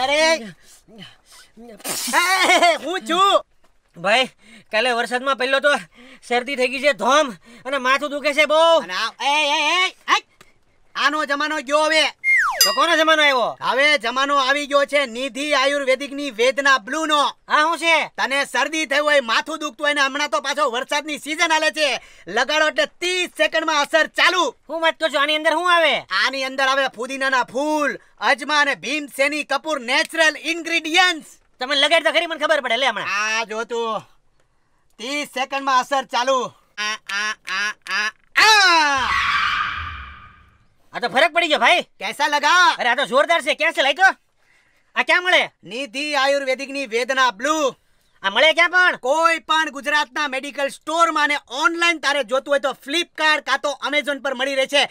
અરે હું છું ભાઈ કાલે વરસાદમાં પહેલો તો શરદી થઈ ગઈ છે ધોમ અને માથું દુખે છે બહુ આનો જમાનો ગયો હવે તો કોનો જમાનો આવ્યો હવે જમાનો આવી ગયો છે નિધિ આયુર્વેદિક ની વેદના બ્લુ નો હા શું છે તને શરદી થઈ હોય માથું દુખતું હોય ને હમણાં તો પાછો વરસાદની સીઝન આલે છે લગાડો એટલે 30 સેકન્ડમાં અસર ચાલુ હું વાત કરજો આની અંદર શું આવે આની અંદર આવે ફુદીનાના ફૂલ અજમા અને સેની કપૂર નેચરલ ઇન્ગ્રીડિયન્ટ તમે લગાડ તો ખરી મને ખબર પડે લે હમણાં આ જો તું 30 સેકન્ડમાં અસર ચાલુ આ આ તો ફરક પડી ગયો ભાઈ કેસા લગા અરે આ તો જોરદાર છે ક્યાં છે લાઈકો આ ક્યાં મળે નિધિ આયુર્વેદિક ની વેદના બ્લુ આ મળે ક્યાં પણ કોઈ પણ ગુજરાતના મેડિકલ સ્ટોર માં ને ઓનલાઈન તારે જોતું હોય તો ફ્લિપકાર્ટ કાં તો એમેઝોન પર મળી રહે છે